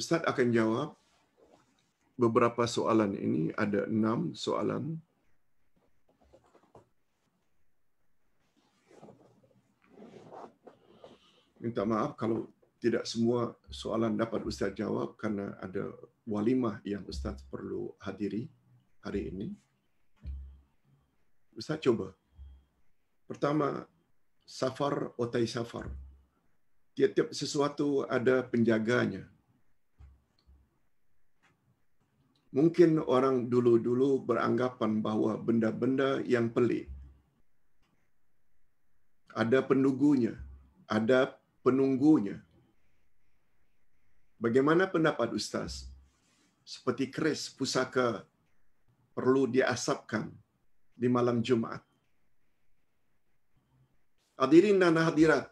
Ustaz akan jawab beberapa soalan ini. Ada enam soalan. Minta maaf kalau tidak semua soalan dapat Ustaz jawab karena ada walimah yang Ustaz perlu hadiri hari ini. Ustaz coba. Pertama, safar otai safar. Tiap-tiap sesuatu ada penjaganya. mungkin orang dulu-dulu beranggapan bahawa benda-benda yang pelik ada pendugunya, ada penunggunya. Bagaimana pendapat Ustaz? Seperti keris pusaka perlu diasapkan di malam Jumat. Hadirin dan hadirat,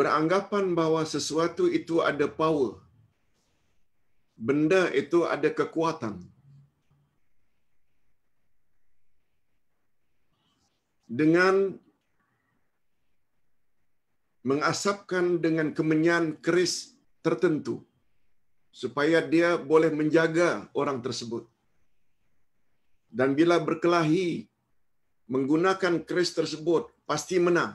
beranggapan bahawa sesuatu itu ada power, benda itu ada kekuatan. Dengan mengasapkan dengan kemenyan keris tertentu supaya dia boleh menjaga orang tersebut. Dan bila berkelahi menggunakan keris tersebut pasti menang.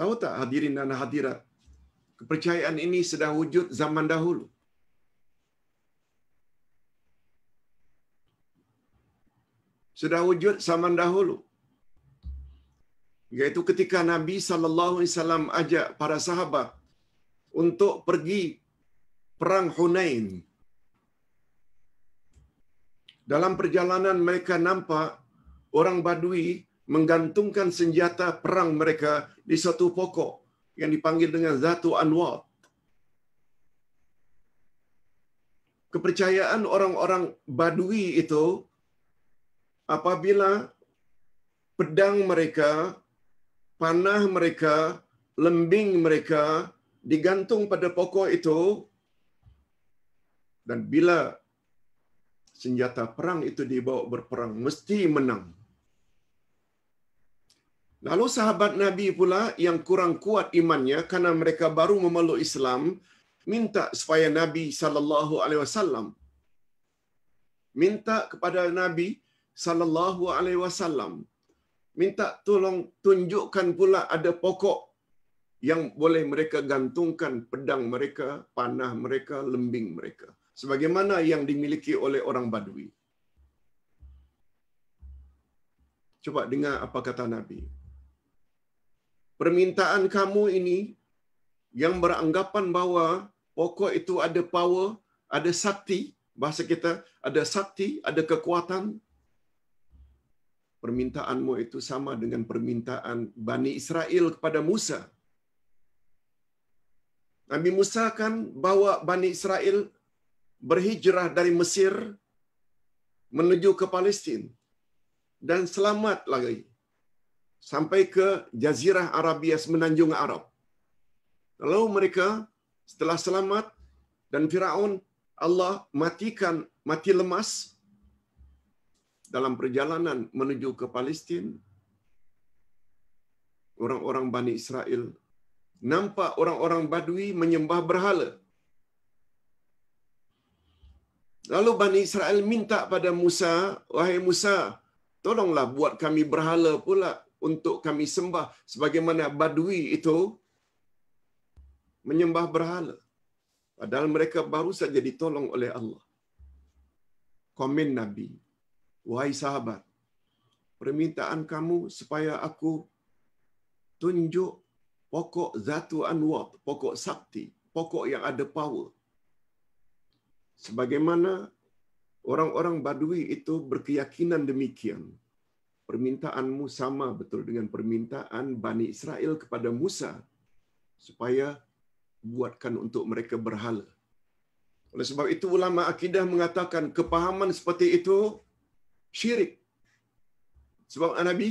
Tahu tak hadirin dan hadirat kepercayaan ini sudah wujud zaman dahulu. Sudah wujud zaman dahulu. Yaitu ketika Nabi saw ajak para sahabat untuk pergi perang Hunain. Dalam perjalanan mereka nampak orang Badui menggantungkan senjata perang mereka di satu pokok. yang dipanggil dengan Zatu Anwat. Kepercayaan orang-orang Badui itu apabila pedang mereka, panah mereka, lembing mereka digantung pada pokok itu dan bila senjata perang itu dibawa berperang mesti menang. Lalu sahabat Nabi pula yang kurang kuat imannya karena mereka baru memeluk Islam minta supaya Nabi sallallahu alaihi wasallam minta kepada Nabi sallallahu alaihi wasallam minta tolong tunjukkan pula ada pokok yang boleh mereka gantungkan pedang mereka, panah mereka, lembing mereka sebagaimana yang dimiliki oleh orang Badui. Coba dengar apa kata Nabi permintaan kamu ini yang beranggapan bahwa pokok itu ada power, ada sakti, bahasa kita ada sakti, ada kekuatan. Permintaanmu itu sama dengan permintaan Bani Israel kepada Musa. Nabi Musa kan bawa Bani Israel berhijrah dari Mesir menuju ke Palestin dan selamat lagi sampai ke Jazirah Arabia semenanjung Arab. Lalu mereka setelah selamat dan Firaun Allah matikan mati lemas dalam perjalanan menuju ke Palestin orang-orang Bani Israel nampak orang-orang Badui menyembah berhala. Lalu Bani Israel minta pada Musa, wahai Musa, tolonglah buat kami berhala pula untuk kami sembah sebagaimana badui itu menyembah berhala padahal mereka baru saja ditolong oleh Allah komen nabi wahai sahabat permintaan kamu supaya aku tunjuk pokok zatu anwar pokok sakti pokok yang ada power sebagaimana orang-orang badui itu berkeyakinan demikian permintaanmu sama betul dengan permintaan Bani Israel kepada Musa supaya buatkan untuk mereka berhala. Oleh sebab itu ulama akidah mengatakan kepahaman seperti itu syirik. Sebab Nabi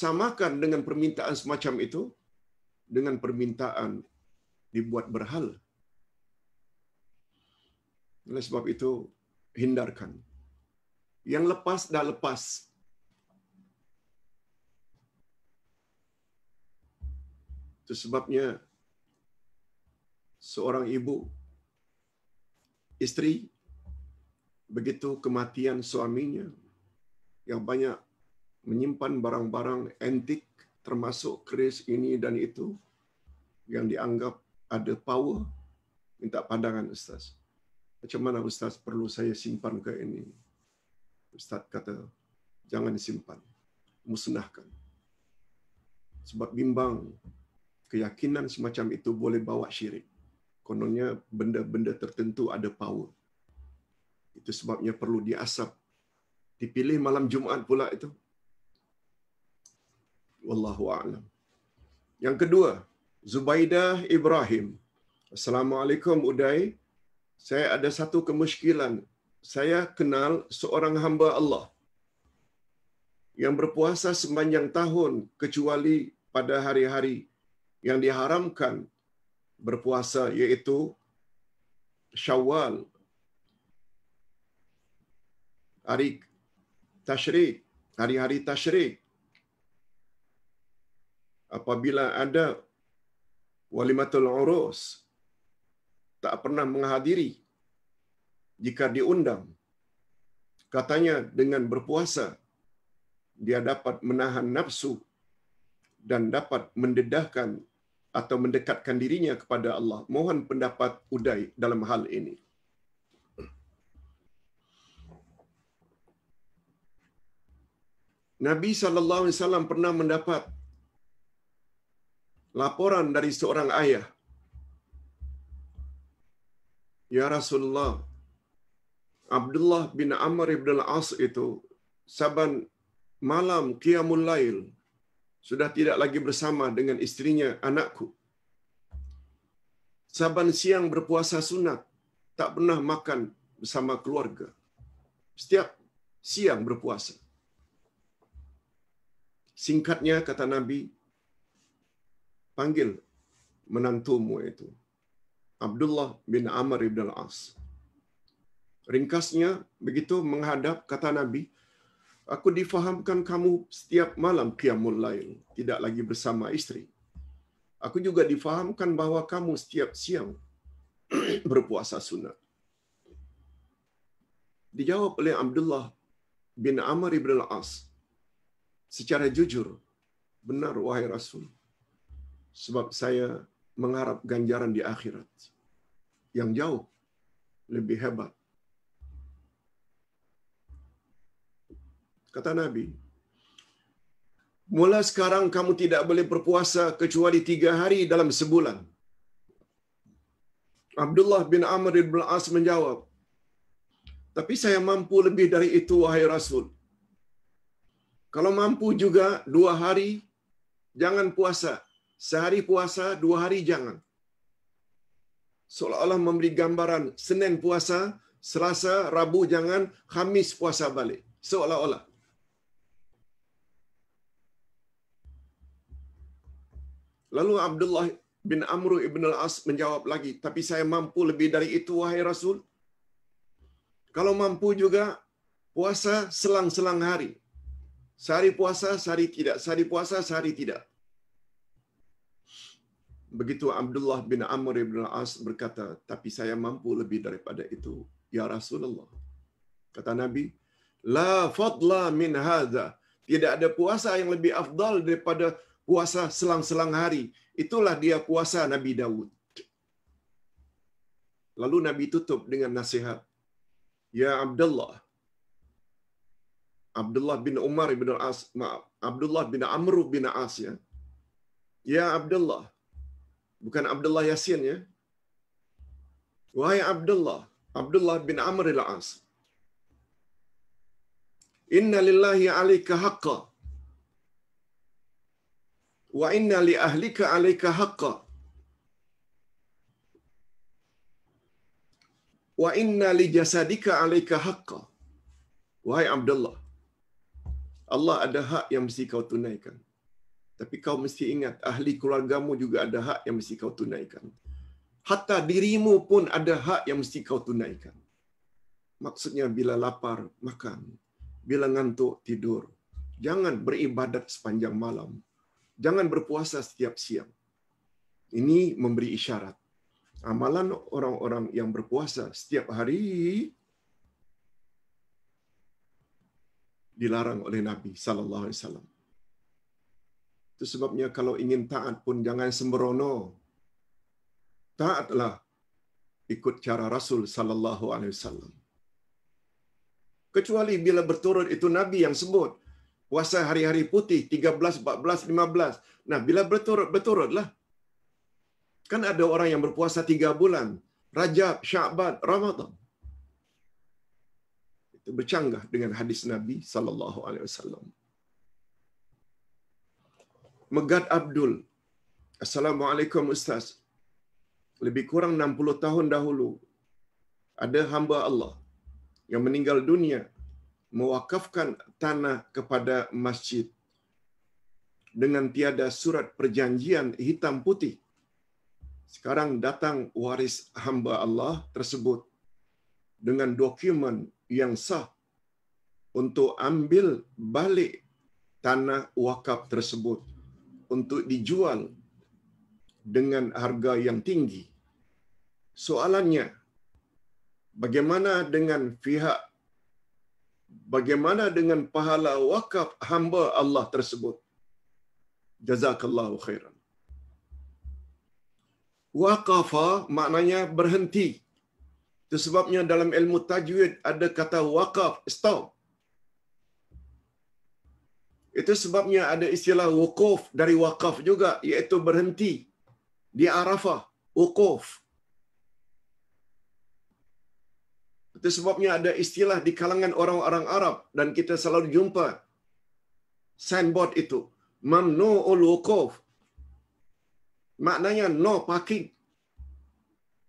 samakan dengan permintaan semacam itu dengan permintaan dibuat berhal. Oleh sebab itu hindarkan. Yang lepas dah lepas Itu sebabnya seorang ibu, istri begitu kematian suaminya yang banyak menyimpan barang-barang antik termasuk keris ini dan itu yang dianggap ada power, minta pandangan Ustaz. Macam mana Ustaz perlu saya simpan ke ini? Ustaz kata, jangan simpan, musnahkan. Sebab bimbang keyakinan semacam itu boleh bawa syirik. Kononnya benda-benda tertentu ada power. Itu sebabnya perlu diasap. Dipilih malam Jumaat pula itu. Wallahu a'lam. Yang kedua, Zubaidah Ibrahim. Assalamualaikum Uday. Saya ada satu kemuskilan. Saya kenal seorang hamba Allah yang berpuasa sepanjang tahun kecuali pada hari-hari yang diharamkan berpuasa iaitu Syawal hari tashrik hari-hari tashrik apabila ada walimatul urus tak pernah menghadiri jika diundang katanya dengan berpuasa dia dapat menahan nafsu dan dapat mendedahkan atau mendekatkan dirinya kepada Allah. Mohon pendapat Uday dalam hal ini. Nabi saw pernah mendapat laporan dari seorang ayah. Ya Rasulullah, Abdullah bin Amr bin Al-As itu saban malam qiyamul lail sudah tidak lagi bersama dengan istrinya anakku. Saban siang berpuasa sunat, tak pernah makan bersama keluarga. Setiap siang berpuasa. Singkatnya kata Nabi, panggil menantumu itu. Abdullah bin Amr ibn al-As. Ringkasnya begitu menghadap kata Nabi, Aku difahamkan kamu setiap malam kiamul lail, tidak lagi bersama istri. Aku juga difahamkan bahwa kamu setiap siang berpuasa sunat. Dijawab oleh Abdullah bin Amr ibn al-As. Secara jujur, benar wahai Rasul. Sebab saya mengharap ganjaran di akhirat. Yang jauh lebih hebat kata Nabi. Mula sekarang kamu tidak boleh berpuasa kecuali tiga hari dalam sebulan. Abdullah bin Amr bin As menjawab, tapi saya mampu lebih dari itu, wahai Rasul. Kalau mampu juga dua hari, jangan puasa. Sehari puasa, dua hari jangan. Seolah-olah memberi gambaran, Senin puasa, Selasa, Rabu jangan, Khamis puasa balik. Seolah-olah. Lalu Abdullah bin Amr ibn al-As menjawab lagi, tapi saya mampu lebih dari itu, wahai Rasul. Kalau mampu juga, puasa selang-selang hari. Sehari puasa, sehari tidak. Sehari puasa, sehari tidak. Begitu Abdullah bin Amr ibn al-As berkata, tapi saya mampu lebih daripada itu, ya Rasulullah. Kata Nabi, La fadla min hadha. Tidak ada puasa yang lebih afdal daripada puasa selang-selang hari. Itulah dia puasa Nabi Dawud. Lalu Nabi tutup dengan nasihat. Ya Abdullah. Abdullah bin Umar bin As, maaf, Abdullah bin Amr bin As ya. Ya Abdullah. Bukan Abdullah Yasin ya. Wahai Abdullah, Abdullah bin Amr al-As. Inna lillahi alika haqqa wa inna li ahlika alayka haqqa wa inna li jasadika alayka haqqa wahai abdullah Allah ada hak yang mesti kau tunaikan tapi kau mesti ingat ahli keluargamu juga ada hak yang mesti kau tunaikan hatta dirimu pun ada hak yang mesti kau tunaikan maksudnya bila lapar makan bila ngantuk tidur jangan beribadat sepanjang malam jangan berpuasa setiap siang. Ini memberi isyarat. Amalan orang-orang yang berpuasa setiap hari dilarang oleh Nabi sallallahu alaihi wasallam. Itu sebabnya kalau ingin taat pun jangan sembrono. Taatlah ikut cara Rasul sallallahu alaihi wasallam. Kecuali bila berturut itu Nabi yang sebut puasa hari-hari putih 13 14 15 nah bila berturut berturutlah kan ada orang yang berpuasa 3 bulan Rajab Syaban Ramadan itu bercanggah dengan hadis Nabi sallallahu alaihi wasallam Megat Abdul Assalamualaikum Ustaz lebih kurang 60 tahun dahulu ada hamba Allah yang meninggal dunia mewakafkan tanah kepada masjid dengan tiada surat perjanjian hitam putih. Sekarang datang waris hamba Allah tersebut dengan dokumen yang sah untuk ambil balik tanah wakaf tersebut untuk dijual dengan harga yang tinggi. Soalannya, bagaimana dengan pihak bagaimana dengan pahala wakaf hamba Allah tersebut? Jazakallahu khairan. Waqafa maknanya berhenti. Itu sebabnya dalam ilmu tajwid ada kata wakaf stop. Itu sebabnya ada istilah wukuf dari wakaf juga, iaitu berhenti. Di Arafah, wukuf, Itu sebabnya ada istilah di kalangan orang-orang Arab dan kita selalu jumpa signboard itu. mamno wukuf. Maknanya no parking.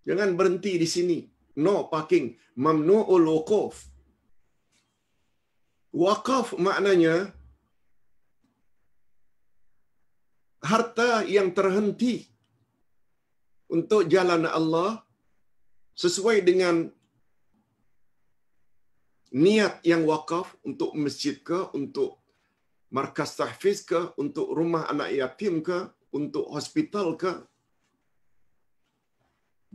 Jangan berhenti di sini. No parking. mamno wukuf. Wakaf maknanya harta yang terhenti untuk jalan Allah sesuai dengan niat yang wakaf untuk masjid ke, untuk markas tahfiz ke, untuk rumah anak yatim ke, untuk hospital ke.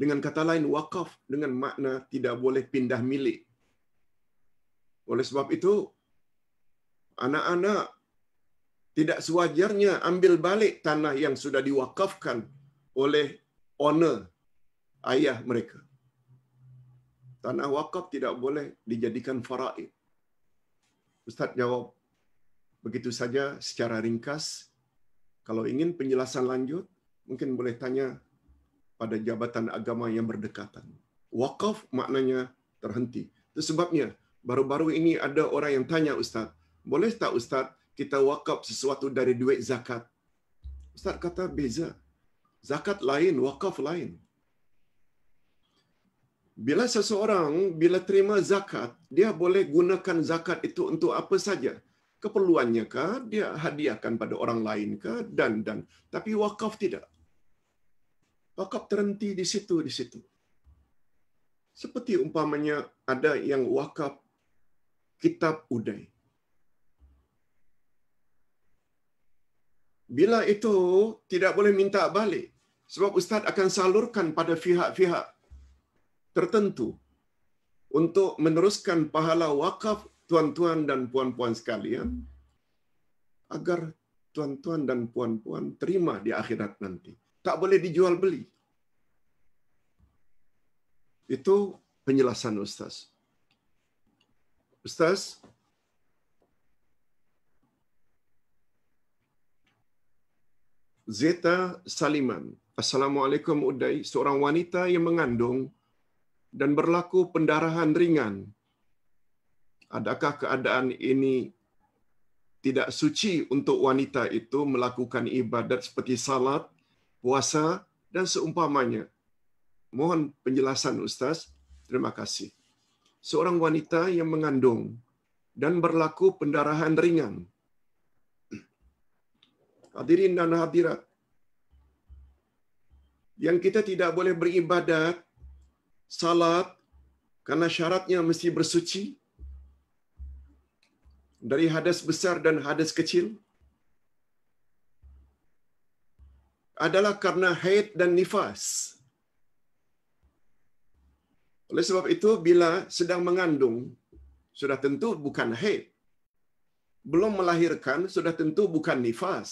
Dengan kata lain, wakaf dengan makna tidak boleh pindah milik. Oleh sebab itu, anak-anak tidak sewajarnya ambil balik tanah yang sudah diwakafkan oleh owner ayah mereka tanah wakaf tidak boleh dijadikan faraid. Ustaz jawab, begitu saja secara ringkas. Kalau ingin penjelasan lanjut, mungkin boleh tanya pada jabatan agama yang berdekatan. Wakaf maknanya terhenti. Itu sebabnya baru-baru ini ada orang yang tanya Ustaz, boleh tak Ustaz kita wakaf sesuatu dari duit zakat? Ustaz kata beza. Zakat lain, wakaf lain. Bila seseorang bila terima zakat, dia boleh gunakan zakat itu untuk apa saja? Keperluannya ke, dia hadiahkan pada orang lain ke dan dan tapi wakaf tidak. Wakaf terhenti di situ di situ. Seperti umpamanya ada yang wakaf kitab udai. Bila itu tidak boleh minta balik sebab ustaz akan salurkan pada pihak-pihak tertentu untuk meneruskan pahala wakaf tuan-tuan dan puan-puan sekalian agar tuan-tuan dan puan-puan terima di akhirat nanti. Tak boleh dijual beli. Itu penjelasan Ustaz. Ustaz, Zeta Saliman. Assalamualaikum Uday. Seorang wanita yang mengandung dan berlaku pendarahan ringan. Adakah keadaan ini tidak suci untuk wanita itu melakukan ibadat seperti salat, puasa dan seumpamanya? Mohon penjelasan ustaz. Terima kasih. Seorang wanita yang mengandung dan berlaku pendarahan ringan. Hadirin dan hadirat, yang kita tidak boleh beribadat salat karena syaratnya mesti bersuci dari hadas besar dan hadas kecil adalah karena haid dan nifas. Oleh sebab itu, bila sedang mengandung, sudah tentu bukan haid. Belum melahirkan, sudah tentu bukan nifas.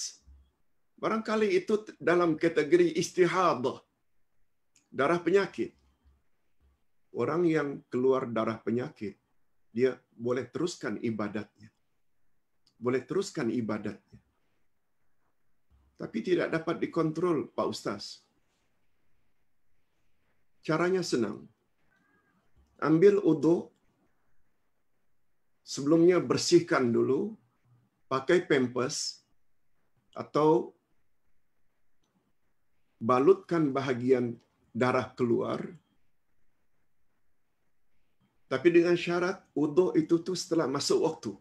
Barangkali itu dalam kategori istihadah, darah penyakit. Orang yang keluar darah penyakit, dia boleh teruskan ibadatnya. Boleh teruskan ibadatnya. Tapi tidak dapat dikontrol, Pak Ustaz. Caranya senang. Ambil udo, sebelumnya bersihkan dulu, pakai pempes, atau balutkan bahagian darah keluar, Tapi dengan syarat wuduk itu tu setelah masuk waktu.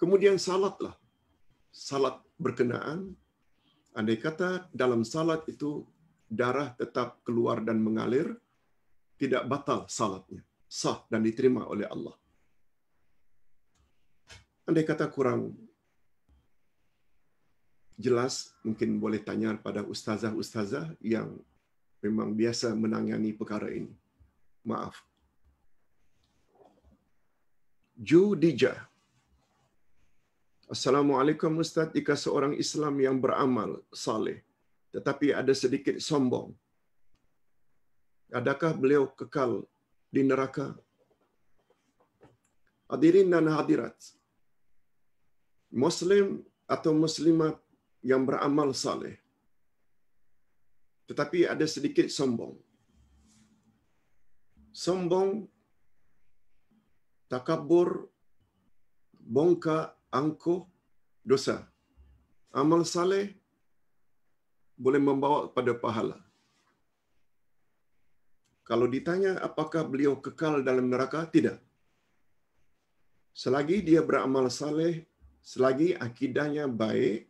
Kemudian salatlah. Salat berkenaan. Andai kata dalam salat itu darah tetap keluar dan mengalir, tidak batal salatnya. Sah dan diterima oleh Allah. Andai kata kurang jelas, mungkin boleh tanya pada ustazah-ustazah yang memang biasa menangani perkara ini. Maaf. Ju Dija. Assalamualaikum Ustaz, jika seorang Islam yang beramal, saleh, tetapi ada sedikit sombong, adakah beliau kekal di neraka? Hadirin dan hadirat, Muslim atau Muslimat yang beramal saleh, tetapi ada sedikit sombong. Sombong, takabur, bongka, angkuh, dosa. Amal saleh boleh membawa kepada pahala. Kalau ditanya apakah beliau kekal dalam neraka, tidak. Selagi dia beramal saleh, selagi akidahnya baik,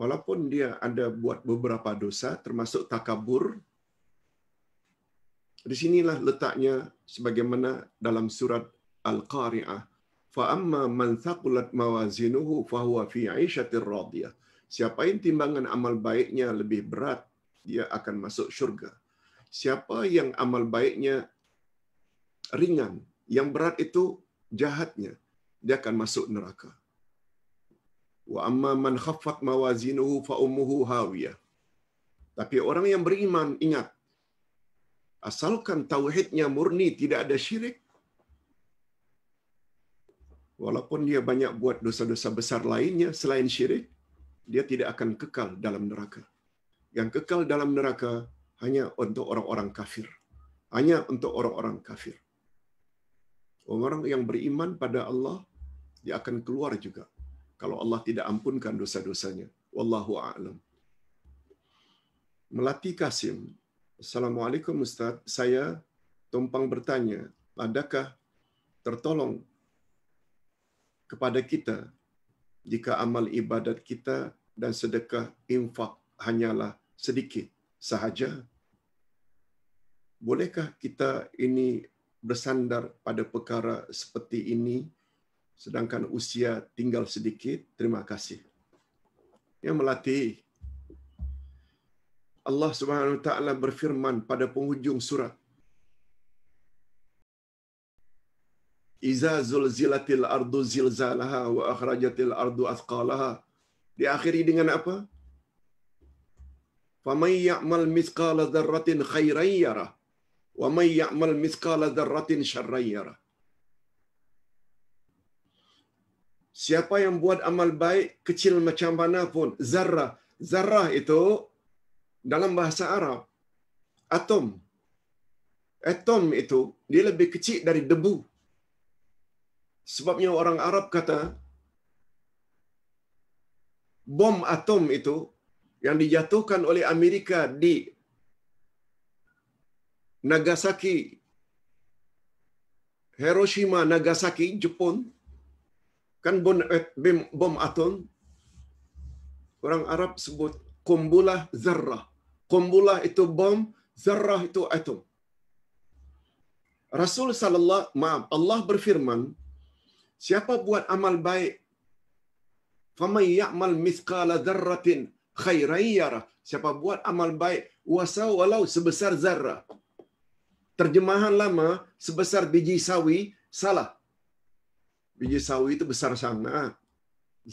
walaupun dia ada buat beberapa dosa termasuk takabur di sinilah letaknya sebagaimana dalam surat Al-Qari'ah. Fa'amma man thakulat mawazinuhu fahuwa fi aishatir radiyah. Siapa yang timbangan amal baiknya lebih berat, dia akan masuk syurga. Siapa yang amal baiknya ringan, yang berat itu jahatnya, dia akan masuk neraka wa amma man khaffat mawazinuhu fa ummuhu hawiyah. Tapi orang yang beriman ingat asalkan tauhidnya murni tidak ada syirik walaupun dia banyak buat dosa-dosa besar lainnya selain syirik dia tidak akan kekal dalam neraka. Yang kekal dalam neraka hanya untuk orang-orang kafir. Hanya untuk orang-orang kafir. Orang-orang yang beriman pada Allah dia akan keluar juga kalau Allah tidak ampunkan dosa-dosanya. Wallahu a'lam. Melati Kasim. Assalamualaikum Ustaz. Saya tumpang bertanya, adakah tertolong kepada kita jika amal ibadat kita dan sedekah infak hanyalah sedikit sahaja? Bolehkah kita ini bersandar pada perkara seperti ini? sedangkan usia tinggal sedikit. Terima kasih. Yang melatih. Allah Subhanahu Wa Taala berfirman pada penghujung surat. Iza zulzilatil ardu zilzalaha wa akhrajatil ardu asqalaha. Diakhiri dengan apa? Faman ya'mal mithqala dzarratin khairan yara wa man ya'mal mithqala dzarratin syarran yara. siapa yang buat amal baik kecil macam mana pun zarah zarah itu dalam bahasa Arab atom atom itu dia lebih kecil dari debu sebabnya orang Arab kata bom atom itu yang dijatuhkan oleh Amerika di Nagasaki Hiroshima Nagasaki Jepun kan bom eh, bom, bom atom orang Arab sebut kumbulah zarrah kumbulah itu bom zarrah itu atom Rasul sallallahu maaf Allah berfirman siapa buat amal baik famay ya'mal mithqala dzarratin khairan yara siapa buat amal baik wasau walau sebesar zarrah terjemahan lama sebesar biji sawi salah biji sawi itu besar sana,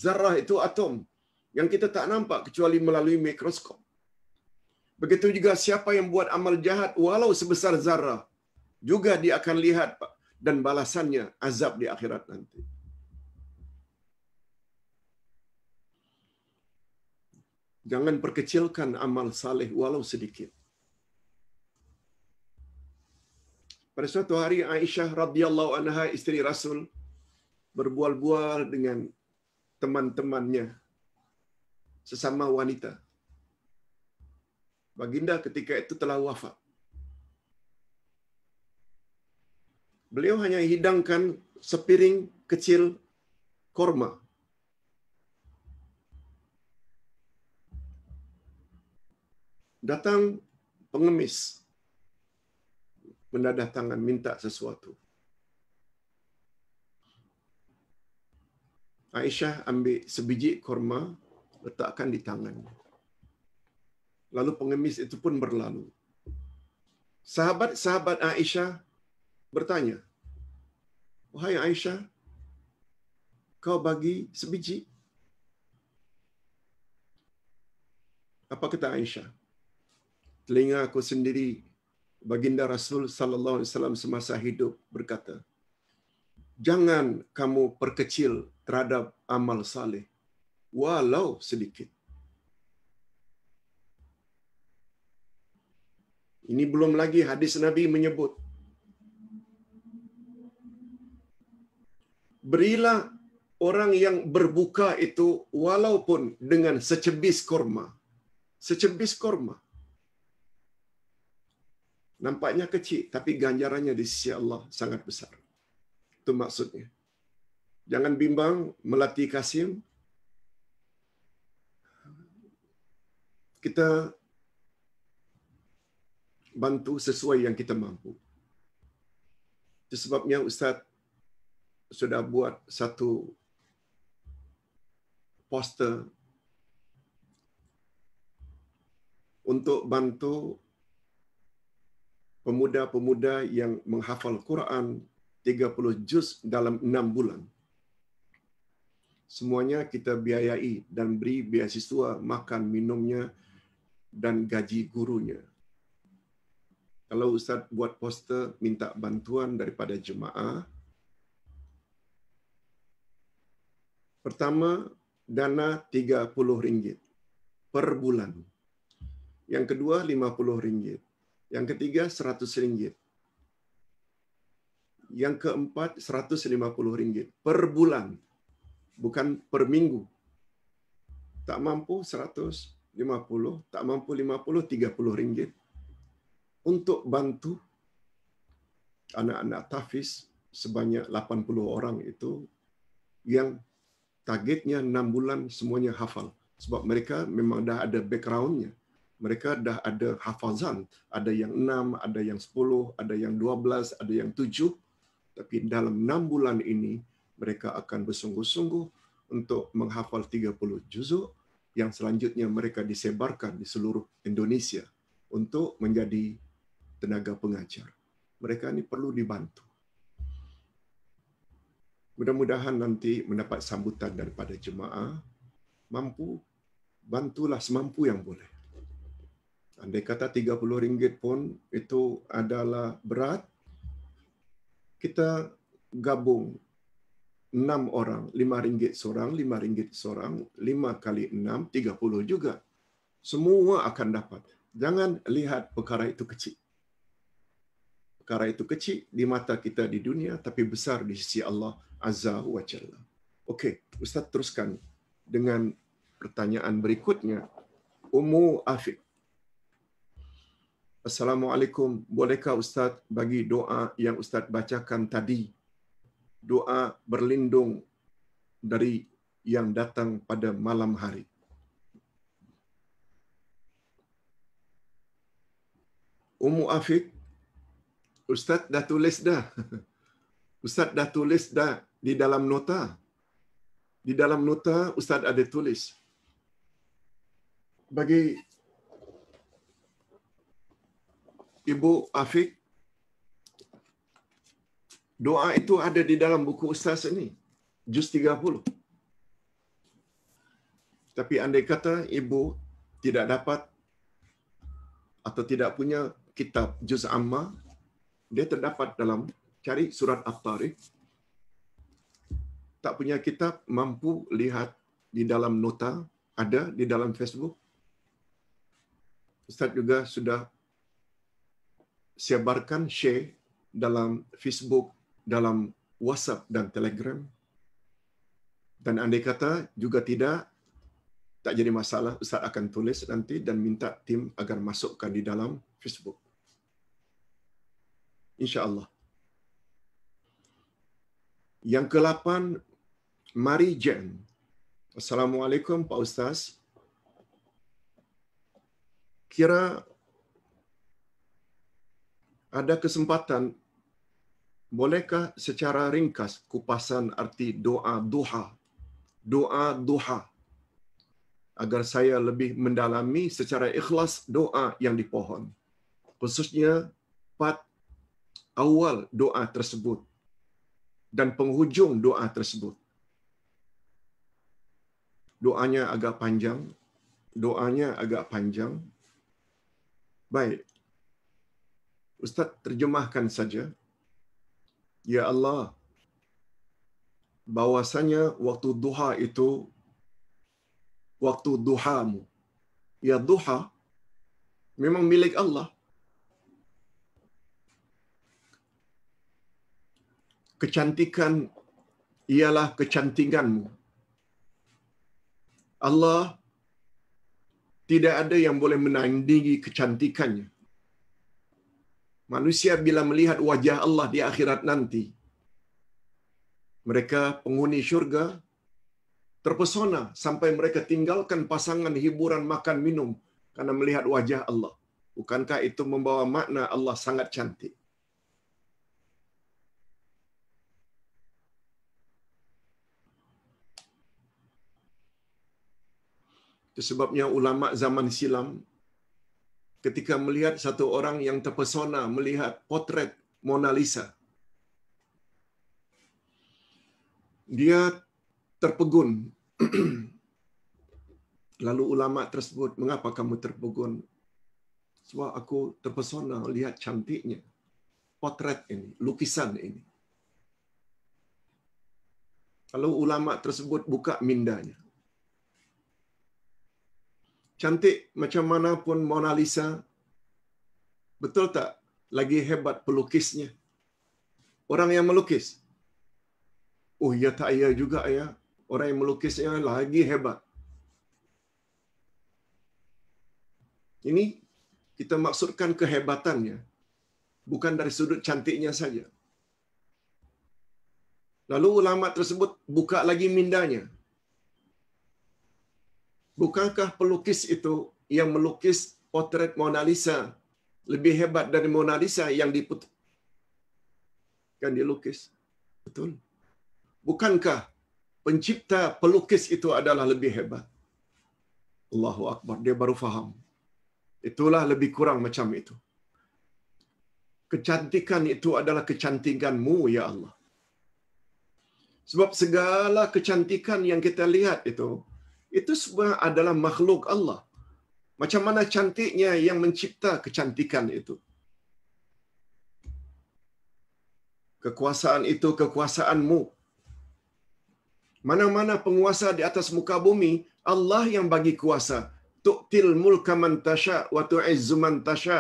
Zarah itu atom yang kita tak nampak kecuali melalui mikroskop. Begitu juga siapa yang buat amal jahat walau sebesar zarah juga dia akan lihat dan balasannya azab di akhirat nanti. Jangan perkecilkan amal saleh walau sedikit. Pada suatu hari Aisyah radhiyallahu anha istri Rasul berbual-bual dengan teman-temannya sesama wanita. Baginda ketika itu telah wafat. Beliau hanya hidangkan sepiring kecil korma. Datang pengemis mendadah tangan minta sesuatu. Aisyah ambil sebiji korma, letakkan di tangannya. Lalu pengemis itu pun berlalu. Sahabat-sahabat Aisyah bertanya, Wahai Aisyah, kau bagi sebiji? Apa kata Aisyah? Telinga aku sendiri, baginda Rasul Sallallahu Alaihi Wasallam semasa hidup berkata, jangan kamu perkecil terhadap amal saleh, walau sedikit. Ini belum lagi hadis Nabi menyebut. Berilah orang yang berbuka itu walaupun dengan secebis korma. Secebis korma. Nampaknya kecil, tapi ganjarannya di sisi Allah sangat besar. Itu maksudnya. Jangan bimbang melatih kasim. Kita bantu sesuai yang kita mampu. Itu sebabnya Ustaz sudah buat satu poster untuk bantu pemuda-pemuda yang menghafal Quran 30 juz dalam 6 bulan. Semuanya kita biayai dan beri beasiswa makan minumnya dan gaji gurunya. Kalau Ustaz buat poster minta bantuan daripada jemaah, pertama dana RM30 per bulan. Yang kedua RM50. Yang ketiga RM100. Yang keempat, 150 ringgit per bulan. Bukan per minggu. Tak mampu 150, tak mampu 50, 30 ringgit. Untuk bantu anak-anak tafis sebanyak 80 orang itu yang targetnya 6 bulan semuanya hafal. Sebab mereka memang dah ada backgroundnya mereka dah ada hafazan, ada yang 6, ada yang 10, ada yang 12, ada yang 7. tapi dalam enam bulan ini mereka akan bersungguh-sungguh untuk menghafal 30 juzuk yang selanjutnya mereka disebarkan di seluruh Indonesia untuk menjadi tenaga pengajar. Mereka ini perlu dibantu. Mudah-mudahan nanti mendapat sambutan daripada jemaah. Mampu, bantulah semampu yang boleh. Andai kata RM30 pun itu adalah berat, kita gabung enam orang, lima ringgit seorang, lima ringgit seorang, lima kali enam, tiga puluh juga. Semua akan dapat. Jangan lihat perkara itu kecil. Perkara itu kecil di mata kita di dunia, tapi besar di sisi Allah Azza wa Jalla. Okey, Ustaz teruskan dengan pertanyaan berikutnya. Umu Afiq. Assalamualaikum. Bolehkah Ustaz bagi doa yang Ustaz bacakan tadi? Doa berlindung dari yang datang pada malam hari. umu Afiq, Ustaz dah tulis dah. Ustaz dah tulis dah di dalam nota. Di dalam nota, Ustaz ada tulis. Bagi Ibu Afiq. Doa itu ada di dalam buku ustaz ini. Juz 30. Tapi andai kata ibu tidak dapat atau tidak punya kitab Juz Amma, dia terdapat dalam cari surat At-Tariq. Tak punya kitab, mampu lihat di dalam nota, ada di dalam Facebook. Ustaz juga sudah sebarkan share dalam Facebook, dalam WhatsApp dan Telegram. Dan andai kata juga tidak, tak jadi masalah, Ustaz akan tulis nanti dan minta tim agar masukkan di dalam Facebook. InsyaAllah. Yang ke-8, Mari Jen. Assalamualaikum Pak Ustaz. Kira ada kesempatan bolehkah secara ringkas kupasan arti doa duha doa duha agar saya lebih mendalami secara ikhlas doa yang dipohon khususnya part awal doa tersebut dan penghujung doa tersebut doanya agak panjang doanya agak panjang baik Ustaz terjemahkan saja. Ya Allah, bahwasanya waktu duha itu waktu duhamu. Ya duha memang milik Allah. Kecantikan ialah kecantikanmu. Allah tidak ada yang boleh menandingi kecantikannya. Manusia bila melihat wajah Allah di akhirat nanti, mereka penghuni syurga terpesona sampai mereka tinggalkan pasangan hiburan makan minum karena melihat wajah Allah. Bukankah itu membawa makna Allah sangat cantik? Sebabnya ulama zaman silam ketika melihat satu orang yang terpesona melihat potret Mona Lisa. Dia terpegun. Lalu ulama tersebut, mengapa kamu terpegun? Sebab aku terpesona lihat cantiknya potret ini, lukisan ini. Lalu ulama tersebut buka mindanya cantik macam mana pun Mona Lisa, betul tak lagi hebat pelukisnya? Orang yang melukis? Oh ya tak ya juga ya. Orang yang melukisnya lagi hebat. Ini kita maksudkan kehebatannya. Bukan dari sudut cantiknya saja. Lalu ulama tersebut buka lagi mindanya bukankah pelukis itu yang melukis potret Mona Lisa lebih hebat dari Mona Lisa yang diput kan dilukis betul bukankah pencipta pelukis itu adalah lebih hebat Allahu Akbar dia baru faham itulah lebih kurang macam itu kecantikan itu adalah kecantikanmu ya Allah sebab segala kecantikan yang kita lihat itu itu semua adalah makhluk Allah. Macam mana cantiknya yang mencipta kecantikan itu? Kekuasaan itu kekuasaanmu. Mana-mana penguasa di atas muka bumi, Allah yang bagi kuasa. Tu'til mulka man tasha wa tu'izzu man tasha.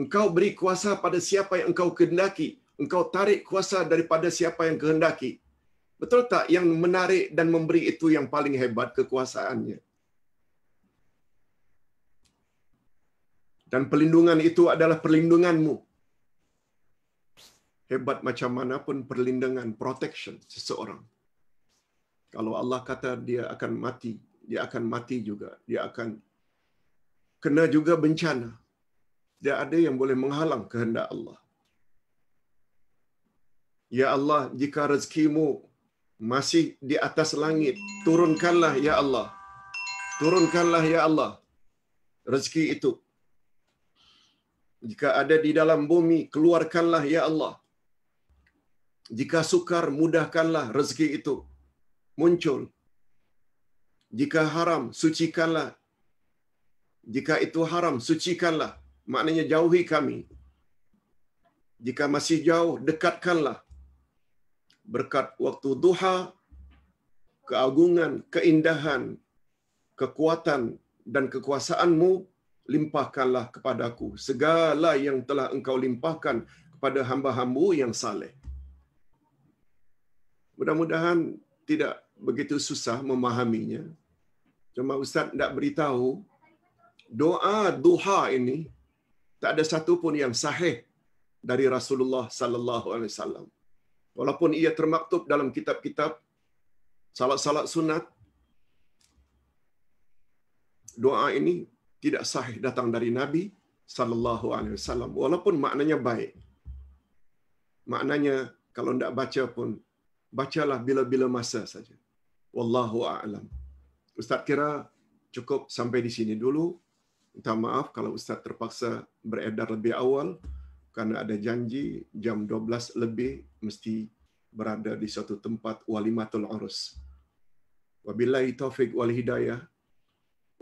Engkau beri kuasa pada siapa yang engkau kehendaki. Engkau tarik kuasa daripada siapa yang kehendaki. Betul tak yang menarik dan memberi itu yang paling hebat kekuasaannya? Dan perlindungan itu adalah perlindunganmu. Hebat macam mana pun perlindungan, protection seseorang. Kalau Allah kata dia akan mati, dia akan mati juga. Dia akan kena juga bencana. Tidak ada yang boleh menghalang kehendak Allah. Ya Allah, jika rezekimu masih di atas langit turunkanlah ya Allah turunkanlah ya Allah rezeki itu jika ada di dalam bumi keluarkanlah ya Allah jika sukar mudahkanlah rezeki itu muncul jika haram sucikanlah jika itu haram sucikanlah maknanya jauhi kami jika masih jauh dekatkanlah berkat waktu duha, keagungan, keindahan, kekuatan dan kekuasaanMu limpahkanlah kepadaku segala yang telah Engkau limpahkan kepada hamba-hamba yang saleh. Mudah-mudahan tidak begitu susah memahaminya. Cuma Ustaz tidak beritahu, doa duha ini tak ada satu pun yang sahih dari Rasulullah sallallahu alaihi wasallam walaupun ia termaktub dalam kitab-kitab salat-salat sunat doa ini tidak sahih datang dari nabi sallallahu alaihi wasallam walaupun maknanya baik maknanya kalau tidak baca pun bacalah bila-bila masa saja wallahu a'lam. ustaz kira cukup sampai di sini dulu minta maaf kalau ustaz terpaksa beredar lebih awal Karena ada janji jam 12 lebih mesti berada di satu tempat walimatul urus. Wabillahi taufik wal hidayah.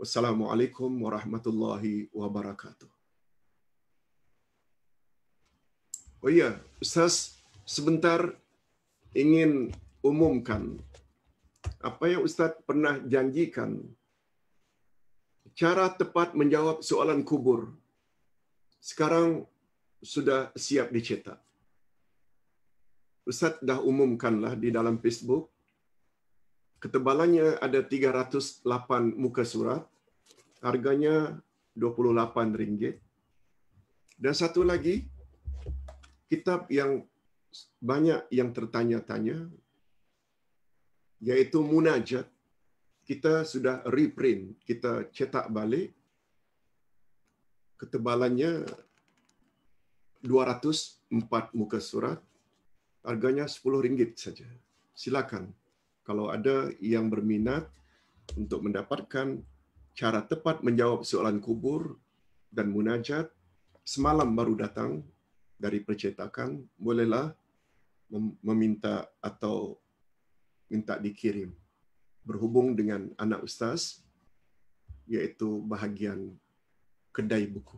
Wassalamualaikum warahmatullahi wabarakatuh. Oh iya, Ustaz sebentar ingin umumkan apa yang Ustaz pernah janjikan cara tepat menjawab soalan kubur. Sekarang sudah siap dicetak. Ustaz dah umumkanlah di dalam Facebook. Ketebalannya ada 308 muka surat. Harganya RM28. Dan satu lagi, kitab yang banyak yang tertanya-tanya, yaitu Munajat, kita sudah reprint, kita cetak balik. Ketebalannya 204 muka surat harganya RM10 saja. Silakan kalau ada yang berminat untuk mendapatkan cara tepat menjawab soalan kubur dan munajat semalam baru datang dari percetakan bolehlah meminta atau minta dikirim berhubung dengan anak ustaz yaitu bahagian kedai buku